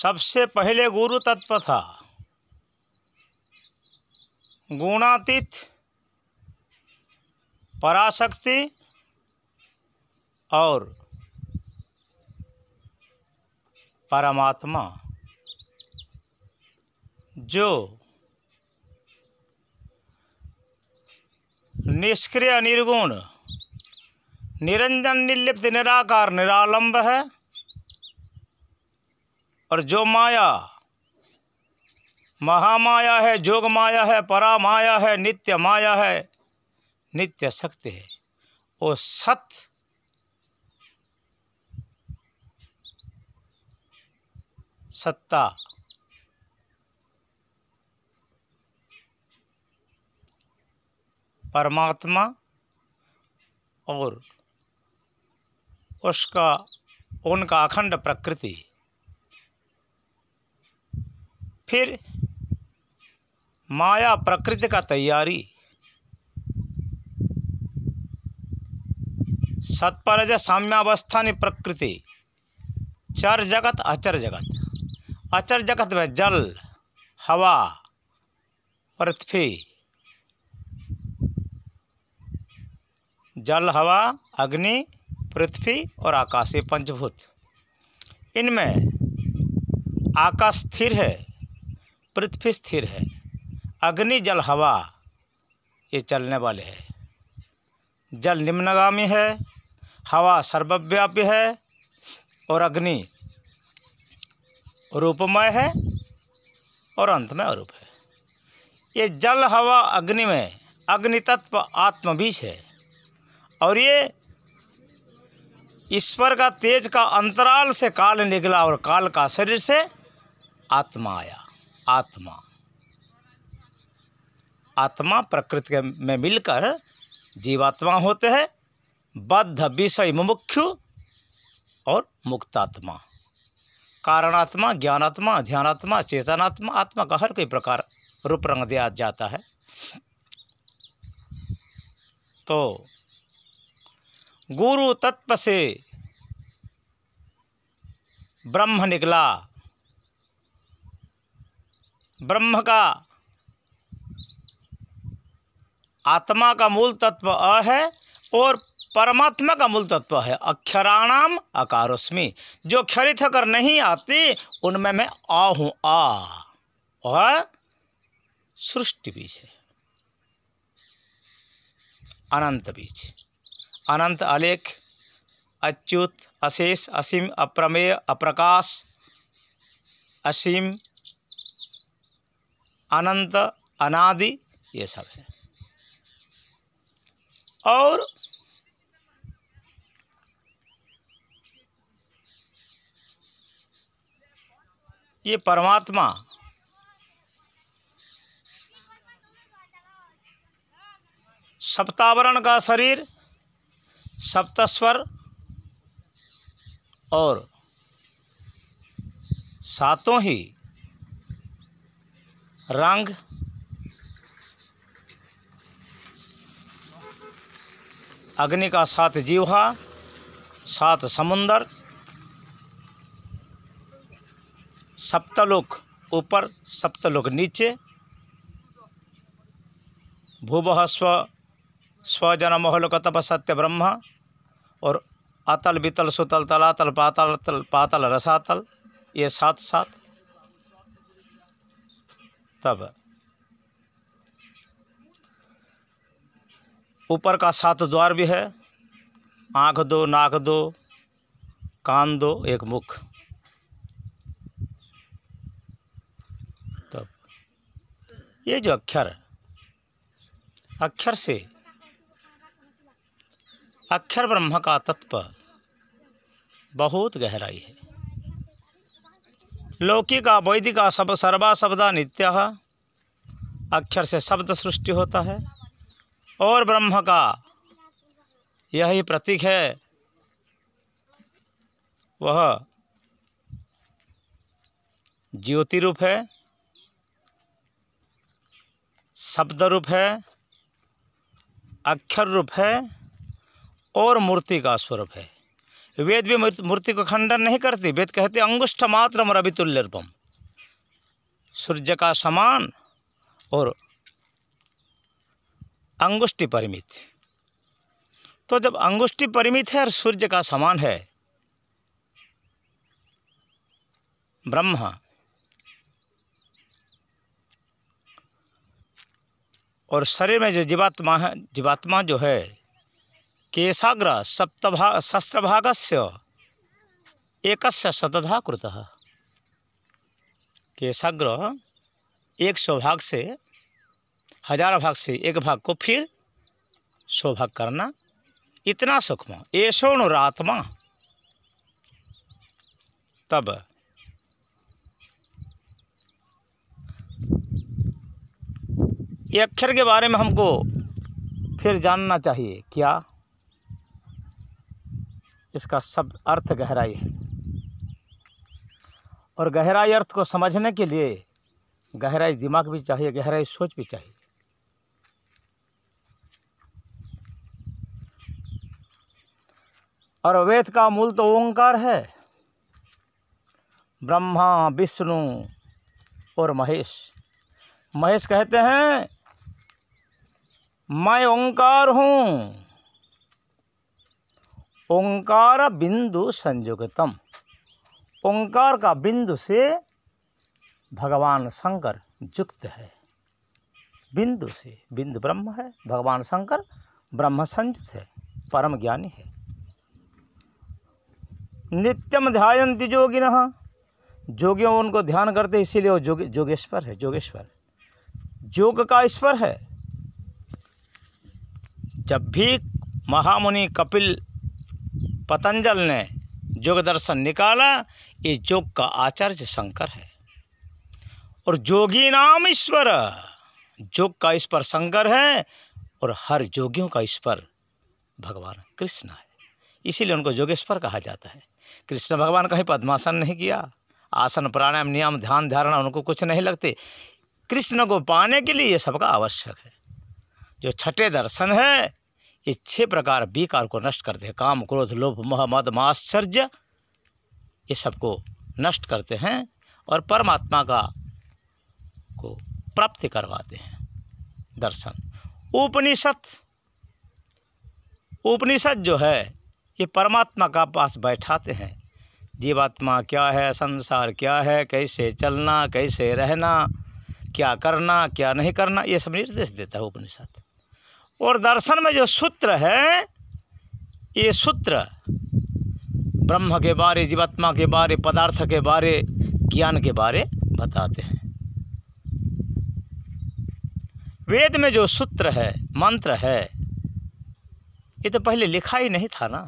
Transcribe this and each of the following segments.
सबसे पहले गुरु तत्व था गुणातीत पराशक्ति और परमात्मा जो निष्क्रिय निर्गुण निरंजन निर्लिप्त निराकार निरालंब है और जो माया महामाया है जोग माया है परा माया है नित्य माया है नित्य शक्ति है वो सत सत्ता परमात्मा और उसका उनका अखंड प्रकृति फिर माया प्रकृति का तैयारी सत्परज साम्यावस्था ने प्रकृति चर जगत अचर जगत अचर जगत में जल हवा पृथ्वी जल हवा अग्नि पृथ्वी और आकाश ये पंचभूत इनमें आकाश स्थिर है पृथ्वी स्थिर है अग्नि जल हवा ये चलने वाले है जल निम्नगामी है हवा सर्वव्यापी है और अग्नि रूपमय है और अंत में अरूप है ये जल हवा अग्नि में अग्नि तत्व आत्मबीज है और ये ईश्वर का तेज का अंतराल से काल निकला और काल का शरीर से आत्मा आया आत्मा आत्मा प्रकृति में मिलकर जीवात्मा होते हैं बद्ध विषय मुमुक्षु और मुक्तात्मा कारणात्मा ज्ञानात्मा ध्यानात्मा चेतनात्मा आत्मा का हर कोई प्रकार रूप रंग दिया जाता है तो गुरु तत्व से ब्रह्म निकला ब्रह्म का आत्मा का मूल तत्व अ है और परमात्मा का मूल तत्व है अक्षराणाम अकारोस्मी जो क्षरित कर नहीं आती उनमें मैं आ हूं आ और सृष्टि बीज है अनंत बीज अनंत अलेख अच्युत अशेष असीम अप्रमेय अप्रकाश असीम अनंत अनादि ये सब है और ये परमात्मा सप्तावरण का शरीर सप्तस्वर और सातों ही रंग अग्नि का सात जीवा सात समुंदर सप्तलोक ऊपर सप्तलोक नीचे भूबह स्व स्वजन मोहलोक सत्य ब्रह्मा और अतल बीतल सुतल तलातल पातल तल पातल रसातल ये सात सात तब ऊपर का सात द्वार भी है आँख दो नाक दो कान दो एक मुख तब ये जो अक्षर अक्षर से अक्षर ब्रह्म का तत्व बहुत गहराई है लौकिक वैदिक शब सर्वा शब्दा नित्य अक्षर से शब्द सृष्टि होता है और ब्रह्म का यही प्रतीक है वह ज्योति रूप है शब्द रूप है अक्षर रूप है और मूर्ति का स्वरूप है वेद भी मूर्ति को खंडन नहीं करते वेद कहते अंगुष्ठ मात्र रवितुल्यर्पम सूर्य का समान और अंगुष्टि परिमित तो जब अंगुष्टि परिमित है और सूर्य का समान है ब्रह्मा और शरीर में जो जीवात्मा है जीवात्मा जो है केशाग्र सप्तभा सहस्रभाग से एक शतधा कृत केशाग्र एक सौ भाग से हजार भाग से एक भाग को फिर सौ भाग करना इतना सूक्ष्म ऐसोणुरात्मा तब ये अक्षर के बारे में हमको फिर जानना चाहिए क्या इसका सब अर्थ गहराई है और गहराई अर्थ को समझने के लिए गहराई दिमाग भी चाहिए गहराई सोच भी चाहिए और वेद का मूल तो ओंकार है ब्रह्मा विष्णु और महेश महेश कहते हैं मैं ओंकार हूँ ओंकार बिंदु संयुक्तम ओंकार का बिंदु से भगवान शंकर युक्त है बिंदु से बिंदु ब्रह्म है भगवान शंकर ब्रह्म संयुक्त है परम ज्ञानी है नित्यम ध्यायंति जोगिन जोगियों उनको ध्यान करते इसीलिए वो जोग जोगेश्वर है जोगेश्वर योग का ईश्वर है जब भी महामुनि कपिल पतंजल ने योग दर्शन निकाला ये योग का आचार्य शंकर है और जोगी नाम ईश्वर योग का ईश्वर शंकर है और हर योगियों का ईश्वर भगवान कृष्ण है इसीलिए उनको योगेश्वर कहा जाता है कृष्ण भगवान कहीं पद्मासन नहीं किया आसन प्राणायाम नियम ध्यान धारणा उनको कुछ नहीं लगते कृष्ण को पाने के लिए ये सबका आवश्यक है जो छठे दर्शन है इस छह प्रकार विकार को नष्ट करते हैं काम क्रोध लोभ मोह मद माश्चर्य ये सबको नष्ट करते हैं और परमात्मा का को प्राप्ति करवाते हैं दर्शन उपनिषद उपनिषद जो है ये परमात्मा का पास बैठाते हैं जीवात्मा क्या है संसार क्या है कैसे चलना कैसे रहना क्या करना क्या नहीं करना ये सब निर्देश देता है उपनिषद और दर्शन में जो सूत्र है ये सूत्र ब्रह्म के बारे जीवात्मा के बारे पदार्थ के बारे ज्ञान के बारे बताते हैं वेद में जो सूत्र है मंत्र है ये तो पहले लिखा ही नहीं था ना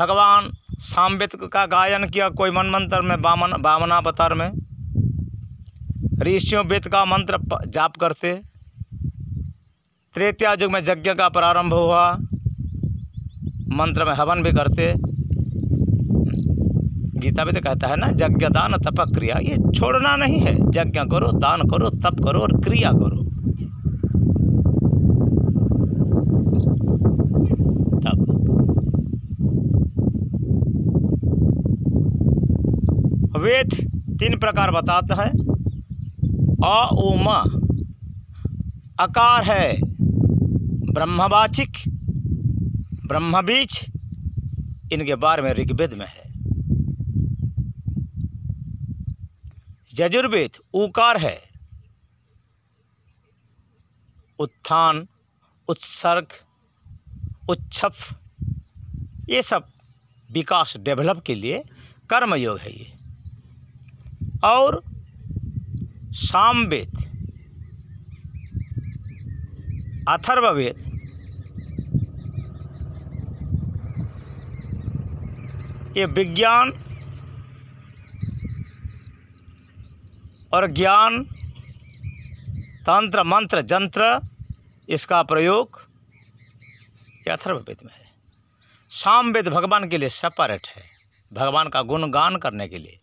भगवान सांबित का गायन किया कोई मन मंत्र में बामन बामनावतार में ऋषियों वेद का मंत्र जाप करते त्रेता युग में यज्ञ का प्रारंभ हुआ मंत्र में हवन भी करते गीता भी तो कहता है ना यज्ञ दान तप क्रिया ये छोड़ना नहीं है यज्ञ करो दान करो तप करो और क्रिया करो तब वेद तीन प्रकार बताता है अ उमा अकार है ब्रह्मवाचिक ब्रह्मबीज इनके बारे में ऋग्वेद में है यजुर्वेद ऊकार है उत्थान उत्सर्ग उच्छप ये सब विकास डेवलप के लिए कर्मयोग है ये और सामवेद अथर्वेद ये विज्ञान और ज्ञान तंत्र मंत्र जंत्र इसका प्रयोग अथर्ववेद में है सामवेद भगवान के लिए सेपरेट है भगवान का गुणगान करने के लिए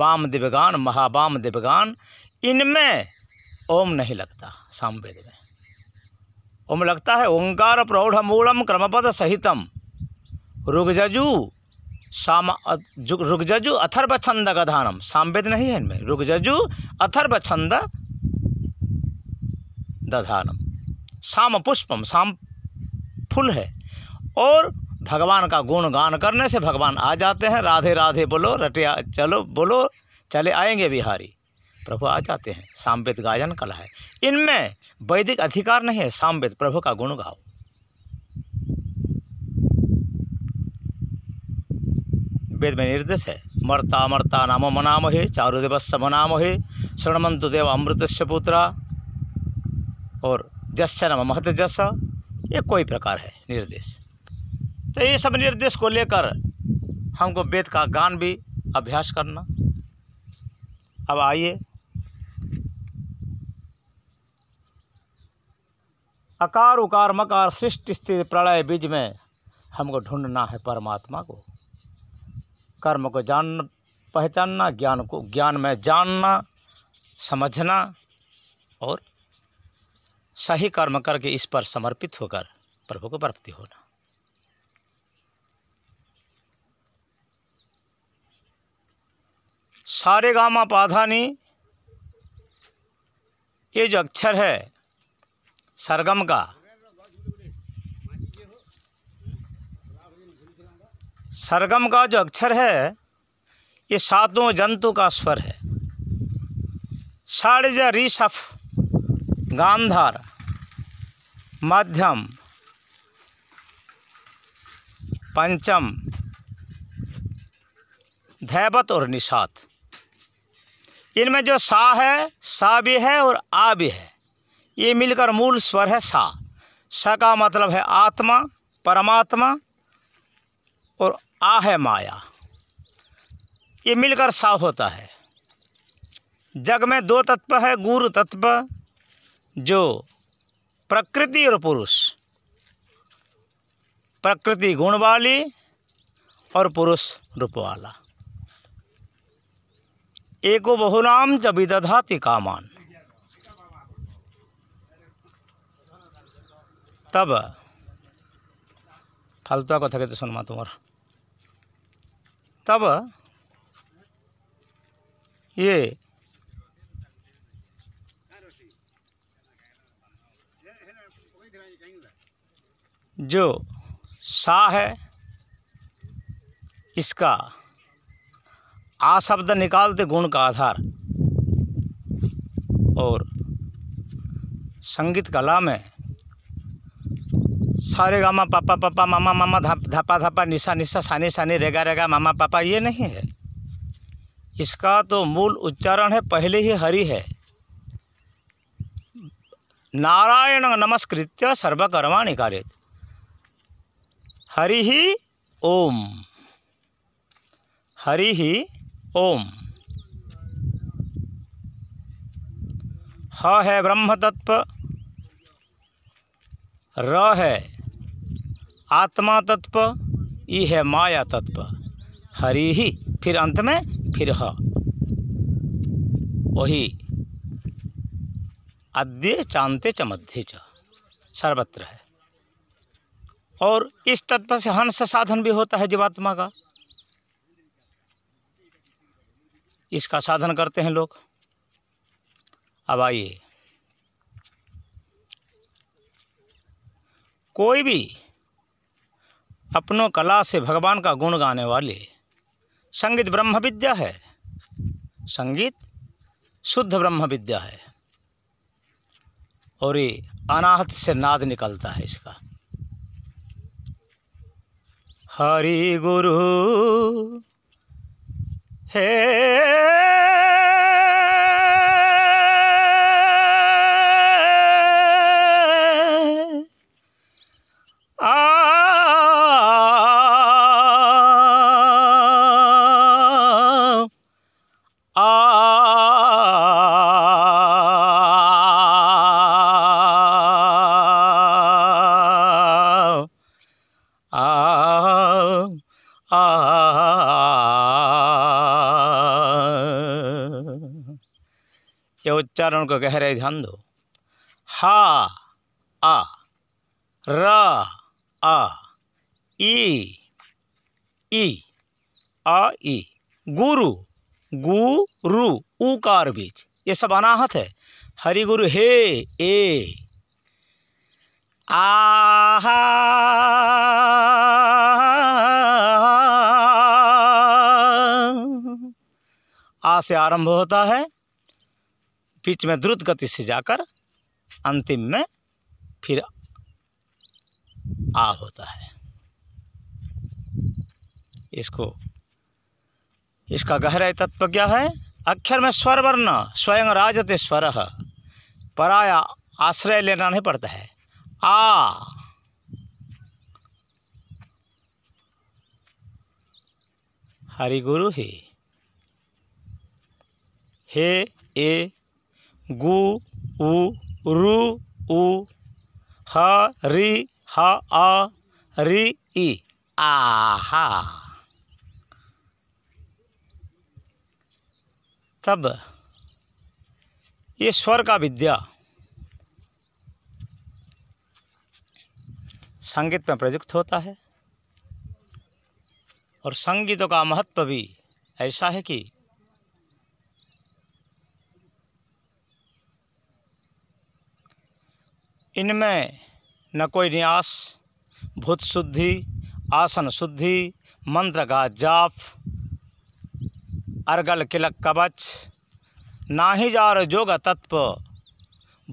वाम दिव्यगान महाबाम दिव्यगान इनमें ओम नहीं लगता सामवेद में ओम लगता है ओंकार प्रौढ़ मूलम क्रमपद सहितम रुगजजू साम रुगजजू अथर्व छंद गधानम सांवेद नहीं है इनमें रुगजजू अथर्व छंद दधानम साम पुष्पम साम फूल है और भगवान का गुण गान करने से भगवान आ जाते हैं राधे राधे बोलो रटिया चलो बोलो चले आएंगे बिहारी प्रभु आ जाते हैं सामवेद गायन कला है इनमें वैदिक अधिकार नहीं है सामवेद प्रभु का गुण गाओ वेद में निर्देश है मर्ता मर्ता नामो मनाम हे चारुदेव मनाम हे स्वर्णमंतु देव अमृत से पुत्रा और जस नाम महत जस ये कोई प्रकार है निर्देश तो ये सब निर्देश को लेकर हमको वेद का गान भी अभ्यास करना अब आइए अकार उकार मकार शिष्ट स्थिति प्रलय बीज में हमको ढूंढना है परमात्मा को कर्म को जान पहचानना ज्ञान को ज्ञान में जानना समझना और सही कर्म करके इस पर समर्पित होकर प्रभु को प्राप्ति होना सारे गामा पाधानी ये जो अक्षर है सरगम का सरगम का जो अक्षर है ये सातों जंतु का स्वर है साढ़ ऋषभ गांधार मध्यम पंचम धैवत और निषाद इनमें जो सा है सा भी है और आ भी है ये मिलकर मूल स्वर है सा स का मतलब है आत्मा परमात्मा और आ है माया ये मिलकर सा होता है जग में दो तत्व है गुरु तत्व जो प्रकृति और पुरुष प्रकृति गुण वाली और पुरुष रूप वाला एको बहुनाम च विदधाति कामान तब ফালতুয়া कथा कहते सुन तुम तब ये जो सा है इसका आ शब्द निकालते गुण का आधार और संगीत कला में सारे गामा पापा पापा मामा मामा धाप धापा धापा निशा निशा सानी सानी रेगा रेगा मामा पापा ये नहीं है इसका तो मूल उच्चारण है पहले ही हरि है नारायण नमस्कृत्य सर्वकर्मा कार्य हरि ही ओम हरि ही ओम ह है ब्रह्म तत्व र है आत्मा तत्व ये है माया तत्व हरि ही फिर अंत में फिर ह वही अद्य चांते च मध्य च सर्वत्र है और इस तत्व से हंस साधन भी होता है जीवात्मा का इसका साधन करते हैं लोग अब आइए कोई भी अपनों कला से भगवान का गुण गाने वाले संगीत ब्रह्म विद्या है संगीत शुद्ध ब्रह्म विद्या है और ये अनाहत से नाद निकलता है इसका हरि गुरु हे या उच्चारण को गहरे ध्यान दो हा आ र आ ई ई आ ई गुरु रु ऊकार बीच ये सब अनाहत है हरि गुरु हे ए आहा आ से आरंभ होता है बीच में द्रुत गति से जाकर अंतिम में फिर आ होता है इसको इसका गहराई तत्व क्या है अक्षर में स्वर वर्ण स्वयं राजते स्वर पराया आश्रय लेना नहीं पड़ता है आ हरि गुरु ही हे ए गु उ रु उ ह रि ह आ रि इ आहा तब ये स्वर का विद्या संगीत में प्रयुक्त होता है और संगीतों का महत्व भी ऐसा है कि इनमें न कोई न्यास भूत शुद्धि आसन शुद्धि मंत्र का जाप अर्गल किलक कवच ना ही जार जोग तत्व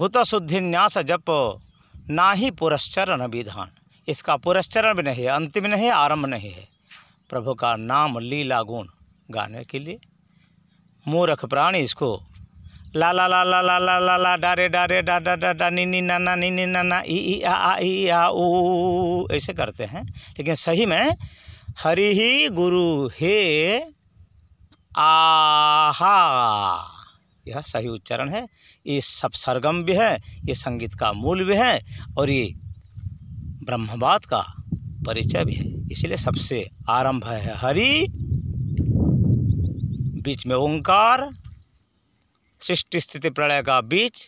भूत शुद्धि न्यास जप ना ही पुरस्रण विधान इसका पुरस्रण भी नहीं है अंतिम नहीं है आरंभ नहीं है प्रभु का नाम लीला गुण गाने के लिए मूर्ख प्राणी इसको ला ला ला ला ला ला ला ला डा रे डा रे डा डा डा डा नी नी नाना ना नी नी ना ई ई आ आ ई आ ऊ ऐसे करते हैं लेकिन सही में हरि ही गुरु हे आहा यह सही उच्चारण है ये सब सरगम भी है ये संगीत का मूल भी है और ये ब्रह्मवाद का परिचय भी है इसलिए सबसे आरंभ है हरि बीच में ओंकार सृष्टि स्थिति प्रलय का बीच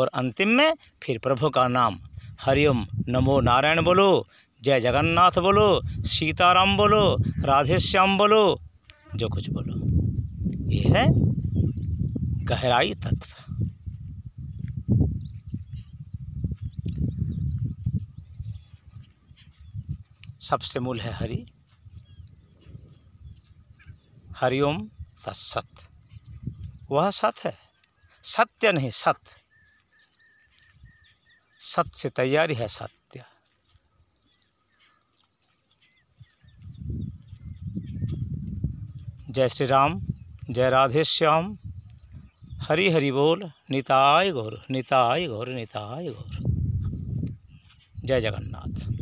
और अंतिम में फिर प्रभु का नाम हरिओम नमो नारायण बोलो जय जगन्नाथ बोलो सीताराम बोलो राधेश्याम बोलो जो कुछ बोलो ये है गहराई तत्व सबसे मूल है हरि हरिओम तत्सत वह सत है सत्य नहीं सत सत से तैयारी है सत्य जय श्री राम जय राधे श्याम हरि हरि बोल निताय गौर निताय गौर निताय गौर जय जगन्नाथ